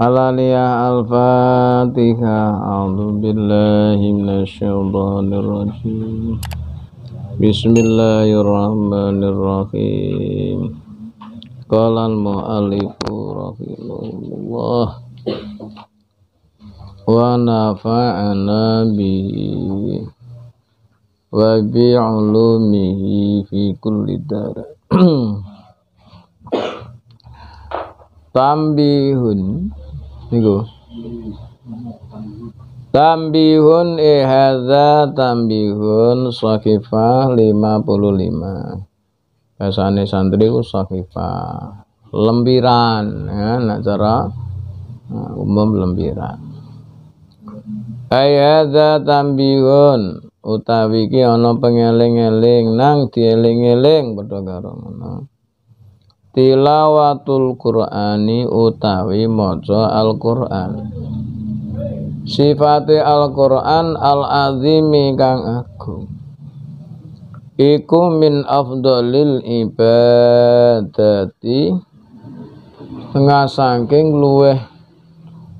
Alaliyah Al-Fatihah A'udhu billahi minasyaitanir rajim Bismillahirrahmanirrahim Qala al rahimahullah Wa nafa'ana bihi Wa bi'ulumihi fi kulli darah. Tambihun niku tambihun ihadza eh, tambihun sakifah 55 bahasane santri ku sakifah lembiran ya nak cara nah, umum lembiran. ayadza tambihun utawi ki ana pengeling-eling nang dieling-eling padha karo ngono tilawatul qur'ani utawi maca al-qur'an sifate al-qur'an al-azimi kang agung iku min afdalil ibadati tengah saking luweh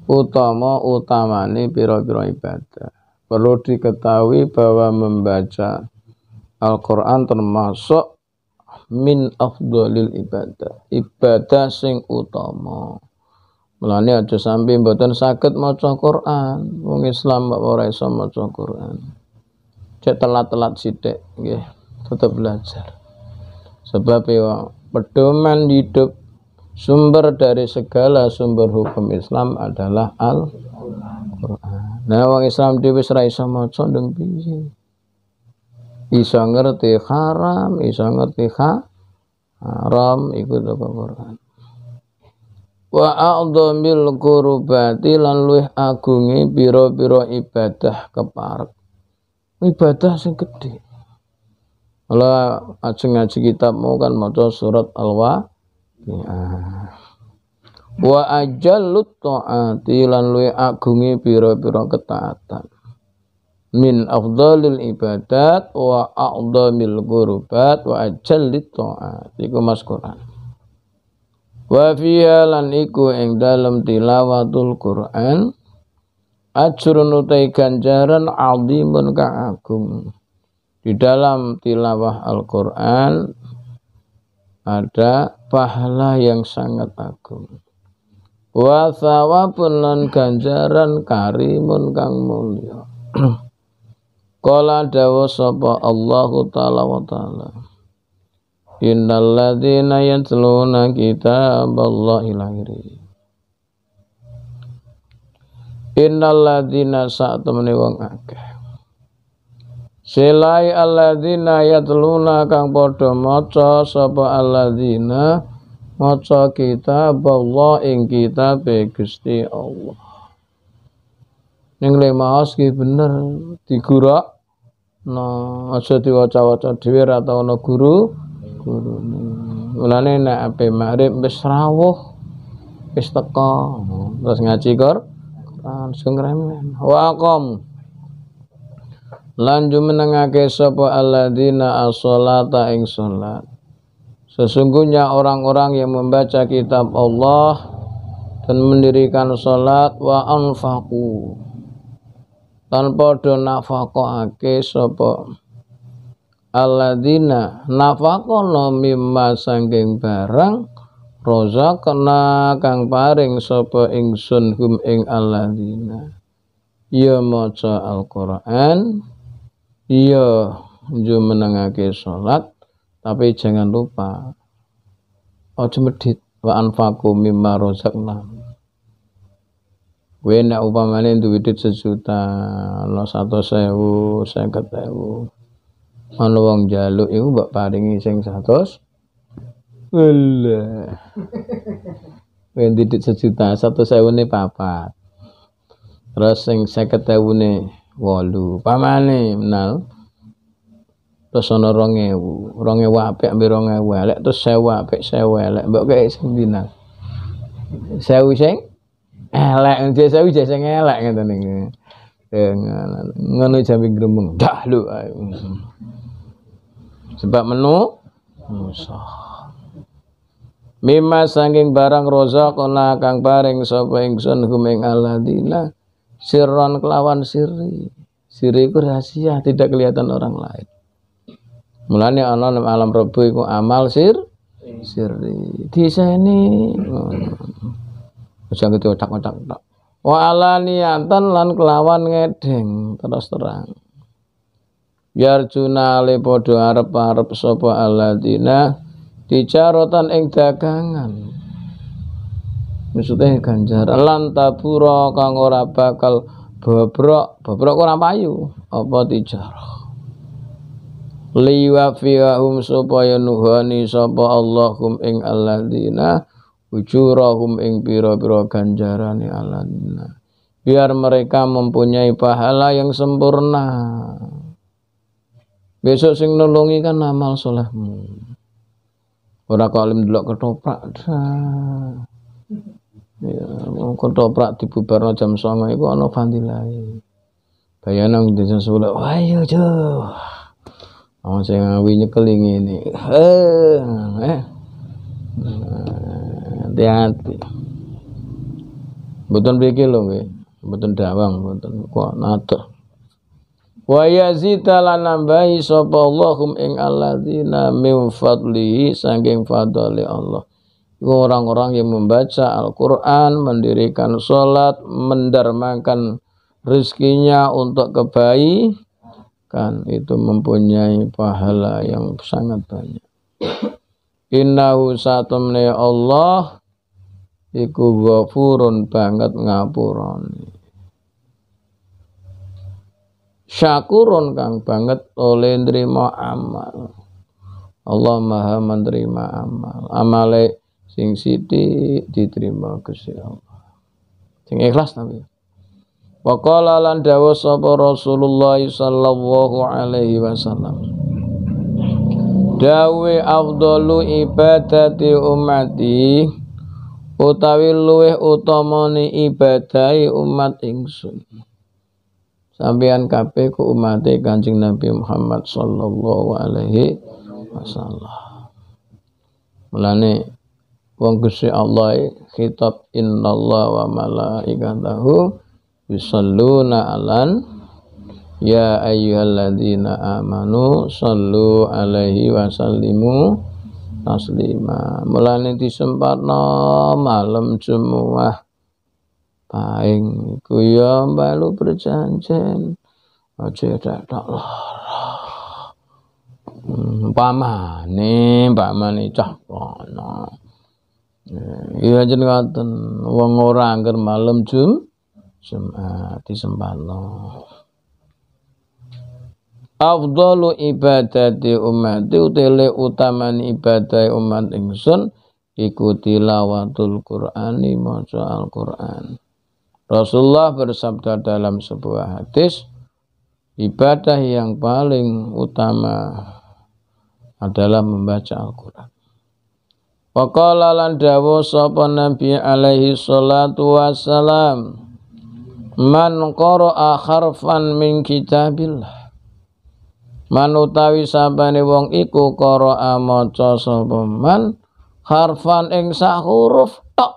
utama utamane pira-pira ibadah perlu diketahui bahwa membaca Al-Quran termasuk min afdalil ibadah ibadah sing utama Melani aja sampai mboten sakit maca Quran. Wong Islam ora iso maca Quran. Cek telat-telat sithik nggih, tetep belajar. Sebab ya pedoman hidup sumber dari segala sumber hukum Islam adalah Al-Qur'an. Nah, wong Islam dhewe ora iso maca ndeng piye? Bisa ngerti haram, bisa ngerti haram ikut apa Quran. Wa a'dhamil qurbati lan luih agunge pira-pira ibadah keparek. Ibadah sing gedhe. Ala ajeng ngaji kitab mau kan maca surat Al-Waqiah. Wa ajallut taati lan luih agunge pira-pira ketaatan min afdalil ibadat wa a'dhamil qurbat wa ajallit ta'at iku mas Quran wa fiha lan iku ing dalem tilawatul Quran ajrun utai ganjaran azimun ka agung di dalam tilawah Al-Qur'an ada pahala yang sangat agung wa thawabun lan ganjaran karimun kang mulya Qala dawa sapa Allahu taala wa taala. Innal ladzina yatluna kitaballahi lahiri. Innal ladzina saat temene wong akeh. Selai alladzina yatluna kang padha maca sapa alladzina maca Allah ing kitab Gusti Allah yang le maos ki bener digurak no nah, aja diwaca-waca dhewe ra tau ana guru gurune mulane nek ape makrif wis rawuh wis teko terus ngaji kor terus ngremen waqom lan menengake sapa alladzina as-salata ing salat sesungguhnya orang-orang yang membaca kitab Allah dan mendirikan salat wa anfaqu lan padha nafaqake sapa alladzina no mimma sangking barang rozakna kang paring sopo ingsun hum ing aladina Iya maca Al-Qur'an ya jumenengake sholat, tapi jangan lupa ojo medhit wa anfaqu mimma rozakna Kowe nek upamane duwe dhuwit sejuta, ana 100.000, sewu, Ana wong jaluk iku mbok paringi sing 100. Alah. Kowe dhuwit sejuta, sewu ne papat. Terus sing 50.000 ne 8. Pamane menal. Terus ana 2.000, 2.000 apik ambek 2.000 elek, terus sewa apik 1.000 elek. Mbok kei sing dinal. Sewu sing elek dhewe sewu jek sing elek ngoten niku ya, ngono jambi gremeng dah lu sebab menu musah. Mimas saking barang rozaqna kang paring sapa ingsun huming aladina sirron kelawan siri siri itu rahasia tidak kelihatan orang lain mulanya Allah alam rebu iku amal sir siri di sini aja gitu otak-otak otak. wa niatan lan kelawan ngedeng terus terang yarjuna le padha arep-arep aladina alladzina tijarotan ing dagangan maksudnya ganjaran lan taburo kang ora bakal bobrok bobrok ora payu apa fiha hum supaya nuhani sapa Allahum ing alladzina ujurahum ing pira-pira ganjarane alanna biar mereka mempunyai pahala yang sempurna besok sing nulungi kan amal solehmu ora kalim delok ketoprak dah ya, mau ketoprak dibubarno jam 09.00 iku ana vantilae bayanang di desa sebelah ayo iya, jo Awak sing awi nyekel ini Eh, eh hati-hati betul pikir lo nggih betul dawang betul kok nate wa yazita lanambahi sapa Allahum ing alladzina min fadlihi saking fadli Allah orang-orang yang membaca Al-Quran, mendirikan sholat, mendermakan rizkinya untuk kebaikan, itu mempunyai pahala yang sangat banyak. Innahu satumni Allah iku ghafurun banget ngapurane syakurun kang banget oleh nerima amal Allah maha menerima amal amale sing siti diterima Gusti Allah sing ikhlas nabi. Waqala lan dawa sapa Rasulullah sallallahu alaihi wasallam Dawe afdalu ibadati umati utawi luweh utamane ibadai umat ingsun sampeyan kabeh ku umate Kanjeng Nabi Muhammad sallallahu alaihi wasallam mulane wong Gusti Allah khitab innallaha wa malaikatahu yusalluna alan ya ayyuhalladzina amanu sallu alaihi wasallimu sallimu taslima mulane disempatno malam semua paing iku ya melu perjanjian aja tak tak lara pamane pamane cah kono eh, iya jenengan wong ora angger malam jum Jum'at eh, disempatno afdalu ibadati umat utele utaman ibadah umat ingsun iku tilawatul Qur'ani maca Al-Qur'an. Rasulullah bersabda dalam sebuah hadis ibadah yang paling utama adalah membaca Al-Qur'an. Waqala lan dawu sapa Nabi alaihi salatu wassalam man qara'a harfan min kitabillah Manutawi utawi sabane wong iku koro amoco sapa harfan ing sak huruf tok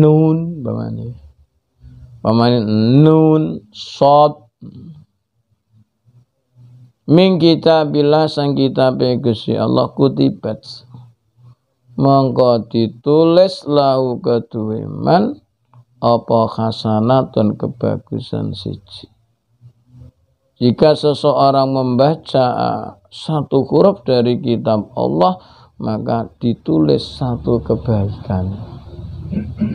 nun pamane pamane nun sod min kitabillah sang kita pegesi Allah kutibat mongko ditulis lahu keduwe man apa hasanatun kebagusan siji jika seseorang membaca eh, satu huruf dari kitab Allah, maka ditulis satu kebaikan.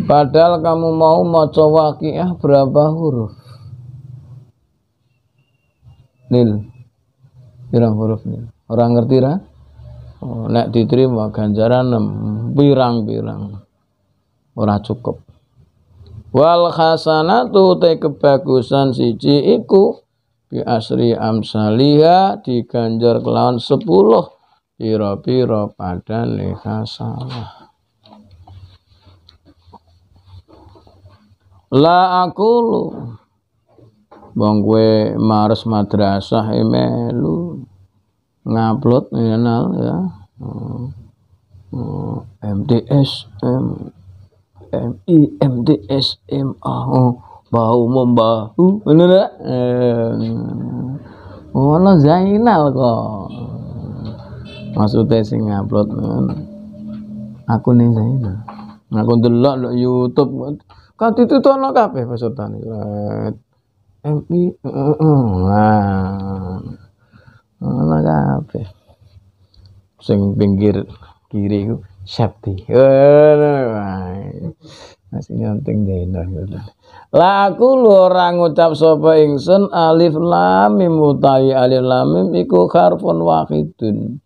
Padahal kamu mau maca waqiah berapa huruf? Nil. Pirang huruf nil. Orang ngerti ra? Oh, nek diterima ganjaran 6 pirang-pirang. Ora cukup. Wal hasanatu te kebagusan siji iku bi asri amsaliha diganjar kelawan sepuluh piro-piro pada leka salah la lu bang gue mars madrasah emelu ngaplot nal ya MDS M MI M A oh bahu membahu bener tak eh, ngono Zainal kok maksudnya sing upload eh, aku nih Zainal aku ndelok lo YouTube kan itu tuh anak kape peserta nih eh, MI nah anak apa sing pinggir kiri ku Septi masih nyanting penting dina. Gitu. Laku aku orang ucap sopa ingsun alif lamim mim alif lamim mim iku harfun wahidun.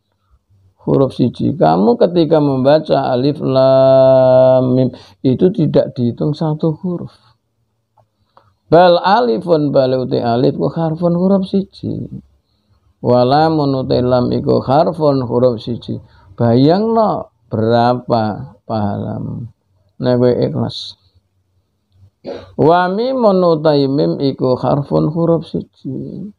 Huruf siji kamu ketika membaca alif lamim itu tidak dihitung satu huruf. Bal alifun bal uti alif ku harfun huruf siji. walamun uti lam iku harfun huruf siji. bayang no berapa pahalamu. Nabi ikhlas. wami mimun mim iku harfun huruf suci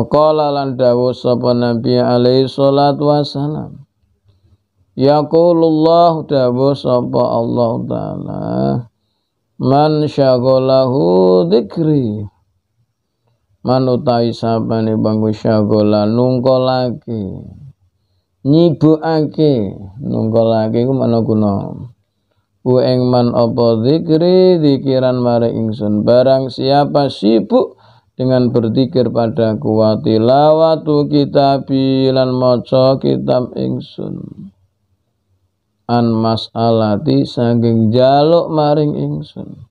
Qala lan dawuh sapa Nabi alaihi salatu wasalam. Yaqulullah dawuh sapa Allah taala. Man syagolahu dzikri. Man utai sabane bangku syagola lagi Nyibukake lagi, ku mana guna. Bu engman opo zikri zikiran mare ingsun barang siapa sibuk dengan berzikir pada wa lawatu kitabi lan maca kitab ingsun an mas'alati saking jaluk maring ingsun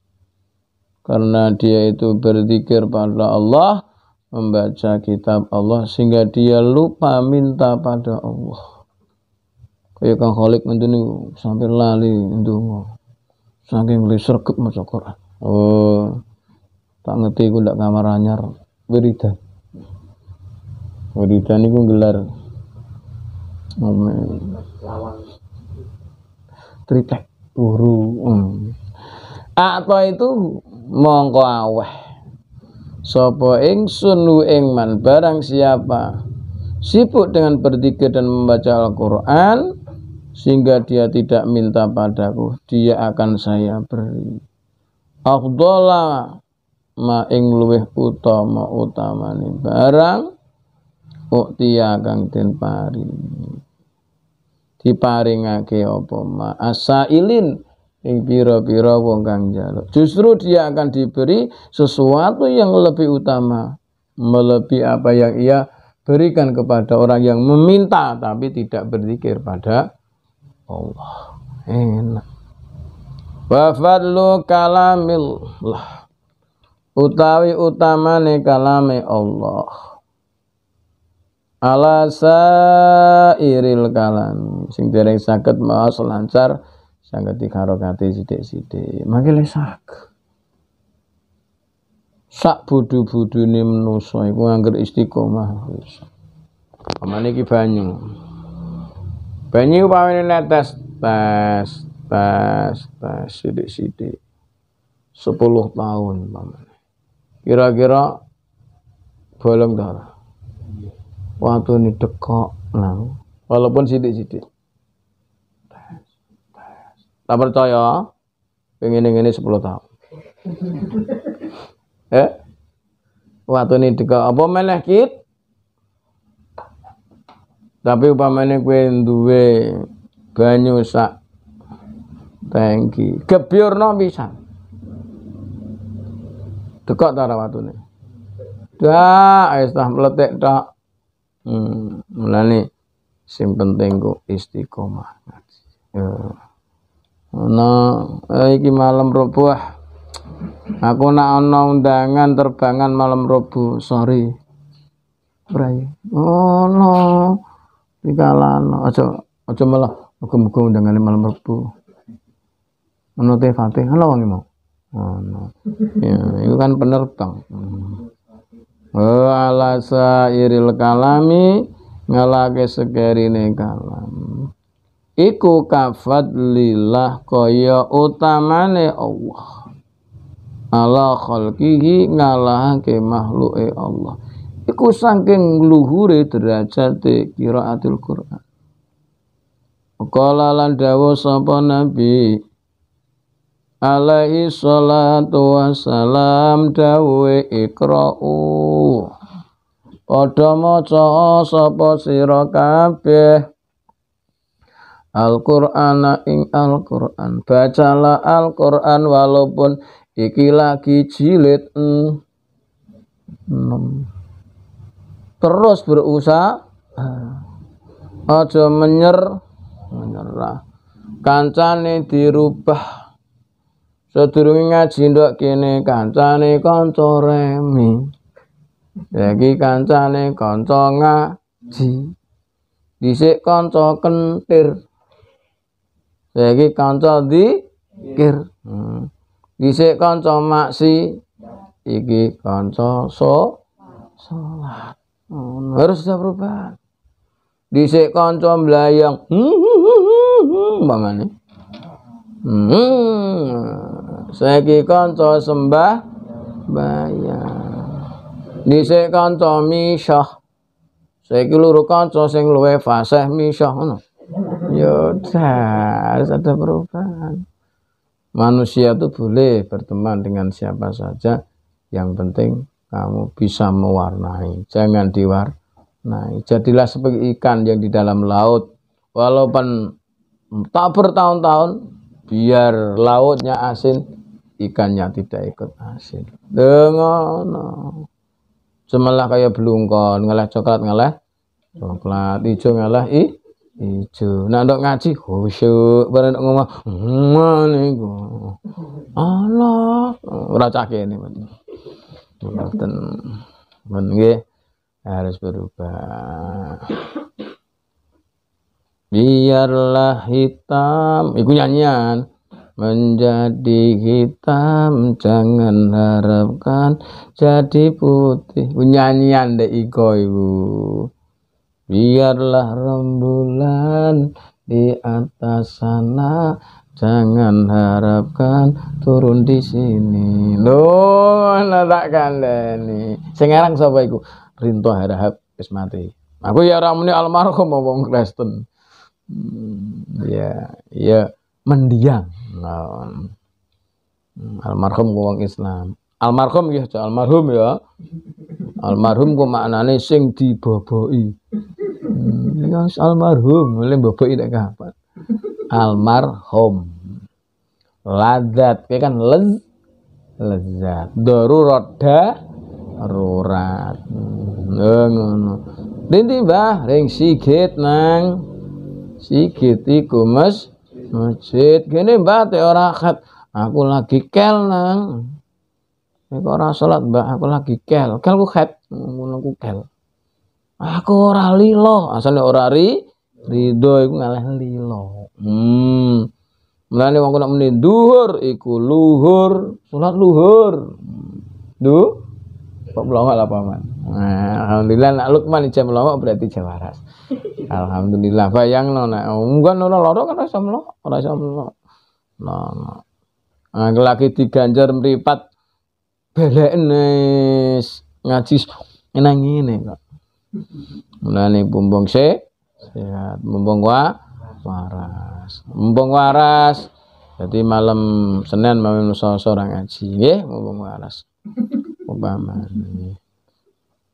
karena dia itu berzikir pada Allah membaca kitab Allah sehingga dia lupa minta pada Allah kaya kang kholik nih sampai lali itu saking beli sergap masuk Quran oh tak ngerti gue nggak kamar anyar berita. Berita nih gue gelar Amin. Tritek turu. Hmm. Ato itu mongko aweh. Sopo sunu ing ingman barang siapa sibuk dengan berdikir dan membaca Al-Qur'an sehingga dia tidak minta padaku dia akan saya beri afdala ma ing luweh utama utamane barang uktiya kang den paringi diparingake apa ma asailin ing pira-pira wong kang jaluk justru dia akan diberi sesuatu yang lebih utama melebihi apa yang ia berikan kepada orang yang meminta tapi tidak berzikir pada Allah enak wa fadlu kalamillah utawi utamane kalame Allah ala sairil kalam sing dereng saged maos lancar sangat dikarokati sidik-sidik makin lesak sak budu-budune menusa iku angger istiqomah wis amane iki banyu Banyu upamine netes tes tes tes sidik-sidik. 10 tahun paman, Kira-kira bolong darah. Waktu ini dekok nah. Walaupun sidik-sidik. Tak percaya? Pengen ini 10 tahun. eh? Waktu ini dekok apa meneh tapi upamane kowe duwe banyu sak tangki, gebyurno bisa. Dekok ta watune. Dak wis tah meletik tok. Hmm, mulane sing penting ku istiqomah ngaji. Ya. eh, iki malam roboh. Ah. Aku nak ono undangan terbangan malam robo, sorry. Ora. Oh, no tinggalan aja aja malah muga-muga undangane malam rebu menute Fatih halo wong mau no. ya itu kan penerbang wa hmm. oh, ala sairil kalami ngalake sekerine kalam iku kafat lilah kaya utamane Allah ala khalqihi ngalahake makhluke Allah iku saking luhure derajate qiraatul Qur'an. Qala lan dawuh sapa Nabi alaihi salatu wassalam dawuh ikra'u. Padha maca sapa sira kabeh al Quran, ing Al-Qur'an. Bacalah Al-Qur'an walaupun iki lagi jilid 6. Mm terus berusaha eh, aja menyer menyerah kancane dirubah sedurunge ngaji ndok kene kancane kanca remi lagi kancane kanca ngaji dhisik kanca kentir lagi kanca dikir hmm. dhisik kanca maksi iki kanca so salat Hmm, haruslah perubahan. di kanca mlayang. bangani. Hmm. hmm. Seki kanca sembah bayang. di kanca misah. Seki loro kanca sing luwe fasih misah ngono. Ya harus ada perubahan. Manusia itu boleh berteman dengan siapa saja, yang penting kamu bisa mewarnai. Jangan diwar. Nah, Jadilah seperti ikan yang di dalam laut. Walaupun tak bertahun-tahun, biar lautnya asin, ikannya tidak ikut asin. Dengan Semelah kayak belungkon, ngelah coklat ngelah coklat, hijau ngelah i hijau. Nah, dok ngaji khusyuk, oh, bareng ngomong mana niku. Allah, ora cakene. Ngoten men harus berubah. Biarlah hitam, iku nyanyian menjadi hitam jangan harapkan jadi putih nyanyian deh iko ibu biarlah rembulan di atas sana Jangan harapkan turun di sini. Loh, kalian nih Sekarang siapa itu Rinto Harahap wis mati. Aku ya ramuni almarhum wong Kristen. Hmm, ya, ya mendiang. Nah, hmm, almarhum wong Islam. Almarhum ya, almarhum ya. Almarhum ku maknane sing diboboki. Hmm, ya almarhum, lek boboki nek kapan almarhum ladat ya kan lez lezat darurat rurat hmm, ngono dinti bah ring sigit nang sigit iku mas masjid gini mbah te ora khat aku lagi kel nang Nek ora salat mbah aku lagi kel kel ku khat ngono ku kel aku ora lilo asale ora ri Ridho iku ngalih lilo. Hmm. Mulane wong nak muni duhur iku luhur, salat luhur. Du kok blongok lah paman. Nah, alhamdulillah nak Lukman jam melongok berarti jawaras. alhamdulillah bayang no nak enggak oh, no loro kan rasa melo rasa melongok. No, no. Nah, lagi diganjar meripat belen ngaji enang ini kok. Mulane bumbung sik sehat mumpung wa waras mumpung waras jadi malam Senin malam Nusa orang ngaji nggih mumpung waras Obama.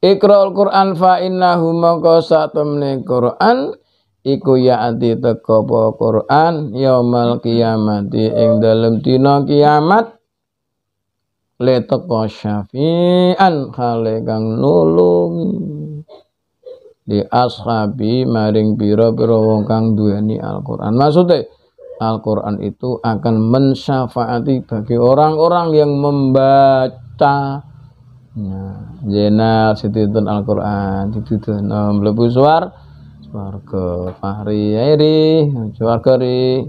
Iqra'ul Qur'an fa innahu maka satemne Qur'an iku anti teko po Qur'an yaumal kiamati ing dalem dina kiamat le teko syafi'an kale kang nulungi li ashabi maring biro-biro wong kang duweni Al-Qur'an. Maksudnya Al-Qur'an itu akan mensyafaati bagi orang-orang yang membaca Nah, jenal sititun Al-Qur'an, situtun mlebu suar swarga fahri airi swarga ri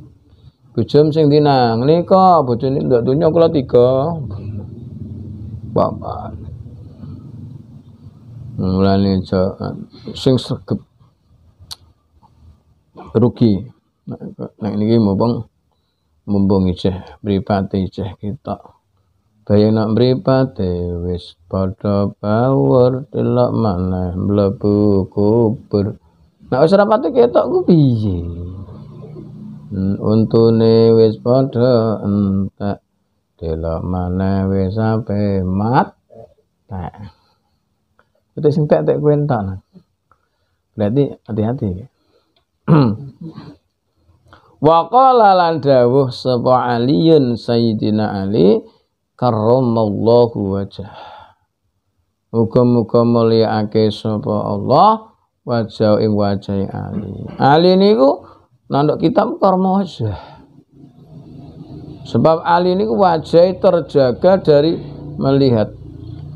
bujum sing dinang nika bojone ndak dunya kula tiga bapak mulane sing sregep rugi nek niki mumpung mumpung ijeh, pripate ijeh kita bayang nak pripate wis padha power delok maneh mlebu kubur Nak wis rapate ketok ku piye hmm, untune wis padha entek delok maneh wis sampe mat tak Itu sing tak kuentan. Berarti hati-hati. Wa qala lan dawuh sapa Aliun Sayyidina Ali karramallahu wajah. Muga-muga mulyaake sapa Allah wajah ing wajah Ali. Ali niku nanduk kitab karma wajah. Sebab Ali niku wajah terjaga dari melihat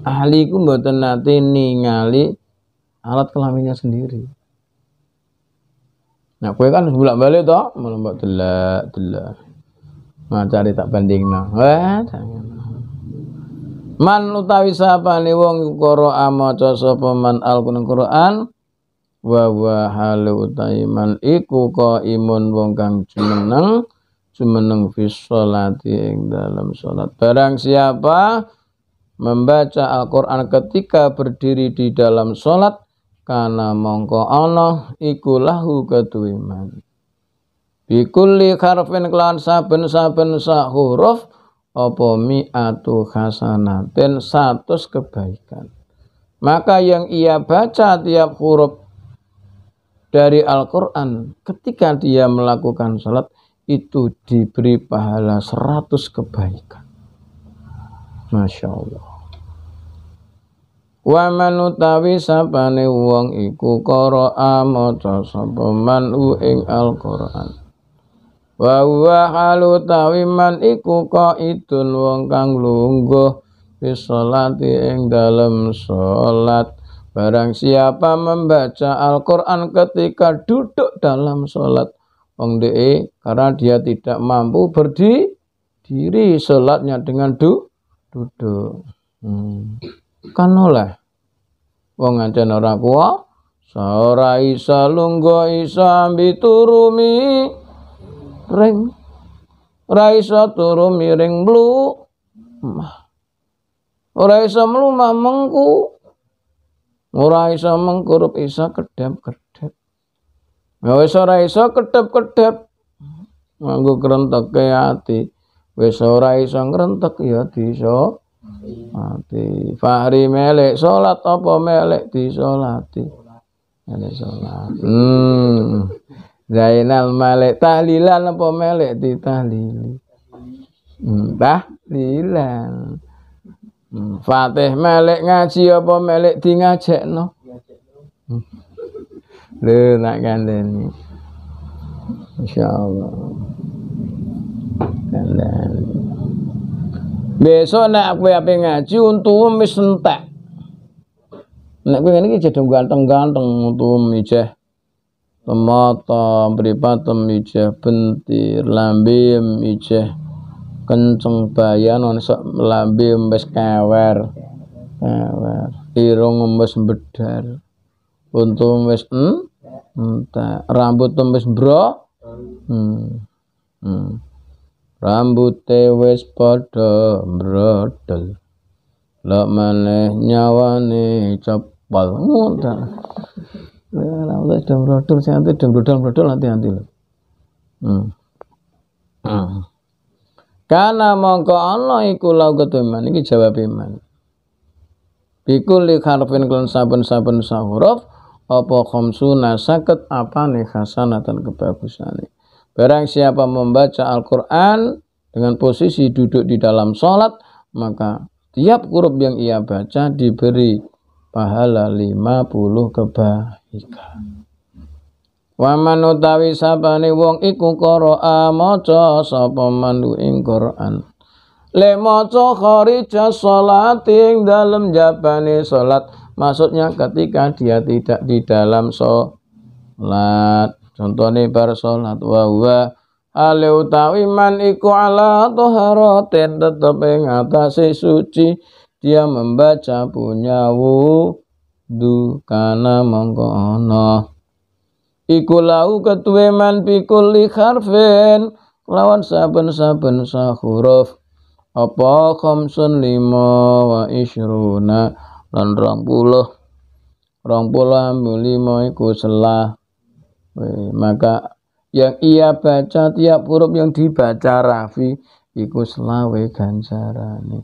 ahli ku mboten nate ningali alat kelaminnya sendiri nah kue kan bolak balik toh malah mbak telak telak nah cari tak banding nah eh, wah Man utawi sapa ni wong Qur'an maca sapa man Al-Qur'an wa wa halu utawi man iku qaimun wong kang jumeneng jumeneng fi sholati ing dalam salat barang siapa membaca Al-Quran ketika berdiri di dalam sholat, karena mongko Allah ikulahu ketuiman. Bikulli harfin klan saben-saben sahuruf huruf, opo mi'atu hasanatin satus kebaikan. Maka yang ia baca tiap huruf dari Al-Quran ketika dia melakukan sholat itu diberi pahala seratus kebaikan. Masya Allah wa man utawi sapane wong iku qara'a maca sapa man ing Alquran? quran wa huwa halu man iku qaidun wong kang lungguh fi ing dalem salat barang siapa membaca Al-Qur'an ketika duduk dalam salat wong de karena dia tidak mampu berdiri salatnya dengan du duduk hmm kan oleh wong ngancen ora kuwa ora isa lungguh isa biturumi ring ora isa turu miring blu ora isa mlumah mengku ora isa mengkurup isa kedap kedap, ya wis ora isa kedhep-kedhep nganggo krenteke ati wis ora isa ngrentek ya diso mati, fahri melek salat apa melek disolati ini salat hmm Zainal melek tahlilan apa melek ditahlili hmm, tahlilan hmm. Fatih melek ngaji apa melek di ngajak no hmm. nak kandeni insyaallah Allah Besok nek aku ape ya ngaji untumu wis entek. Nek kowe ini iki jedhe ganteng-ganteng untumu ijeh. Temata mripatem ijeh bentir lambim ijeh kenceng bayan ono sok lambim wis kewer, Kawer. Irung mbes bedar. untuk mbes hmm? entek. Rambut mbes bro. Hmm. Hmm. Rambut rambute wis padha mbrodol lek maneh nyawane cepal ngono Rambut ya, sudah merodol, saya nanti sudah merodol-merodol nanti nanti Hmm. Hmm. Karena mongko Allah iku lau ketuman ini jawab iman. Bikul li harfin kelan saben-saben sahuruf, apa khamsuna saket apa nih hasanatan kebagusan nih Barang siapa membaca Al-Quran dengan posisi duduk di dalam sholat, maka tiap huruf yang ia baca diberi pahala 50 kebaikan. Waman utawi sabane wong iku qara'a maca sapa mandu ing Quran. Le maca kharija salat ing dalem jabane salat. Maksudnya ketika dia tidak di dalam salat. Contohnya bar sholat wa wa Ale utawi man iku ala toharoten tetep ing atase suci dia membaca punya wudhu karena mengkono. ana iku lau ketuwe man pikul harfen lawan saben-saben sahuruf apa khamsun lima wa ishruna lan rong puluh rong puluh ambil lima iku selah Eh, maka yang ia baca tiap huruf yang dibaca Rafi iku selawe ganjaran nih.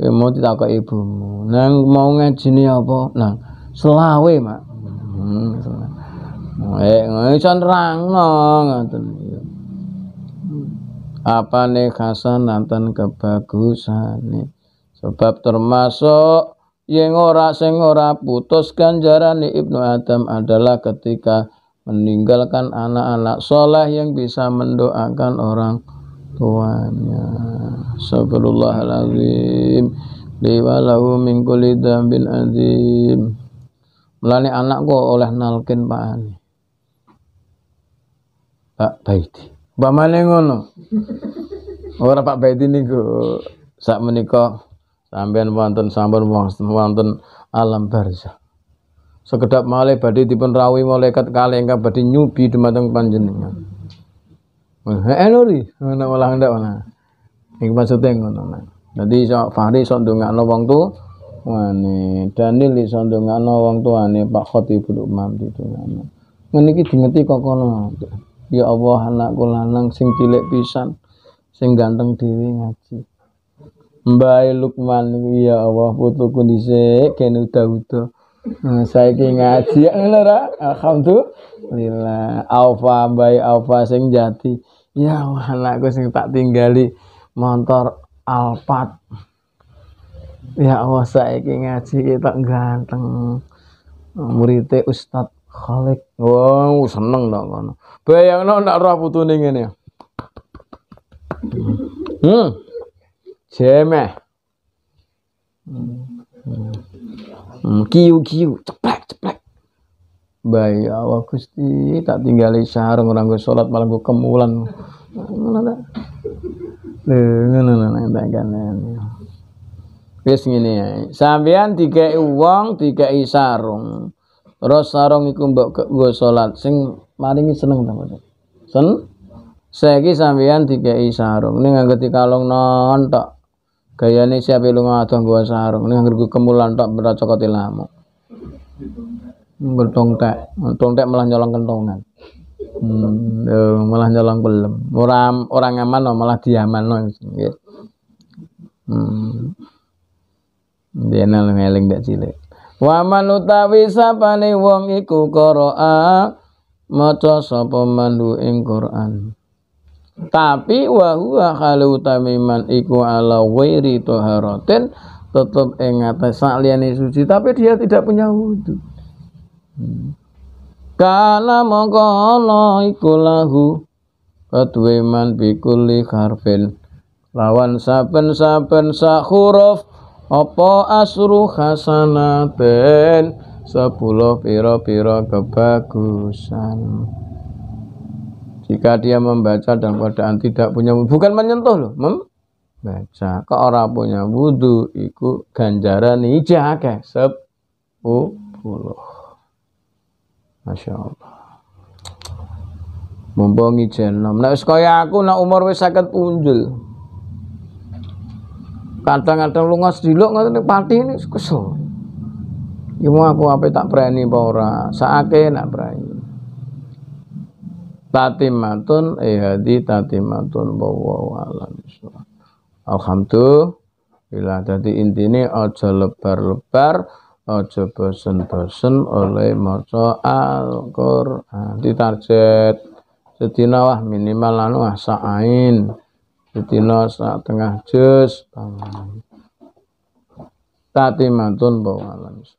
Eh, mau ditakoki ibumu nang mau nih apa nang selawe mak hmm, eh iso nerangno ngoten apa nih kebagusan nih? sebab termasuk yang ora sing ora putus nih Ibnu Adam adalah ketika meninggalkan anak-anak soleh yang bisa mendoakan orang tuanya. Astagfirullahaladzim. Liwalahu min kulli dambin azim. Melani anakku oleh nalkin Pak Ani. Pak Baiti. Pak Mane ngono. Ora Pak Baiti niku sak menika sampean wonten sampun wonten alam barzah sekedap malih badi dipun rawi malaikat kalih ingkang badi nyubi matang panjenengan. Eh lori, ngono malah enggak mana, Iku maksudnya ngono. Dadi iso Fahri iso ndongakno wong tu wane, Daniel iso ndongakno wong tuane Pak Khatibul Umam ditungakno. Ngene iki dingeti kok kono. Ya Allah anakku lanang sing cilik pisan sing ganteng dhewe ngaji. Mbae Lukman ya Allah putuku dhisik kene udah-udah Hmm, saya ki ngaji ngono anu ra alhamdulillah alfa bayi alfa sing jati ya anakku sing tak tinggali motor Alphard ya Allah saya ki ngaji kita ganteng muridnya Ustadz Khalik. wow seneng dong kono bayangno nak roh putune ngene hmm jemeh hmm. Hmm, kiu kiu ceplek ceplek. Baik ya Allah Gusti tak tinggali syahr orang gue sholat malah gue kemulan. Wis ngene ya. Sampeyan tiga wong, tiga sarung. Terus sarung iku mbok go salat sing maringi seneng ta mboten? Sen. Saiki sampeyan tiga sarung. Ning nganggeti kalung non tok. Kayane siapa lunga atuh gua sarung, ning nganggo kemulan tak berat cokot ilamu. Bertongtek, tongtek malah nyolong kentongan. Hmm, malah nyolong belum. Orang orang aman no, malah diaman no. Gitu. Hmm. Dia nang ngeling dak cilik. Wa man utawi sapane wong iku qira'a maca sapa mandu ing Quran tapi wahua kalau khalu tamiman iku ala wairi toharotin tetap ing atas suci tapi dia tidak punya wudhu. kala mongko ikulahu iku lahu kedue bikuli harfin lawan saben-saben sakuruf opo apa asru hasanaten sepuluh piro-piro kebagusan jika dia membaca dan keadaan tidak punya bukan menyentuh loh, membaca. ke orang punya wudhu, iku ganjaran ke sepuluh. Masya Allah. Mumpung jenom Nah, sekolah aku, nak umur wis sakit punjul. Kadang-kadang lu ngas ngasih di pati ini kesel. Ibu aku apa tak berani apa orang, saake nak berani tatimatun ehadi eh, tatimatun wallahu alam alhamdulillah jadi inti ini aja lebar-lebar aja bosen-bosen oleh maca al di target sedina wah minimal anu sa'ain sedina sak tengah jus tatimatun wallahu alam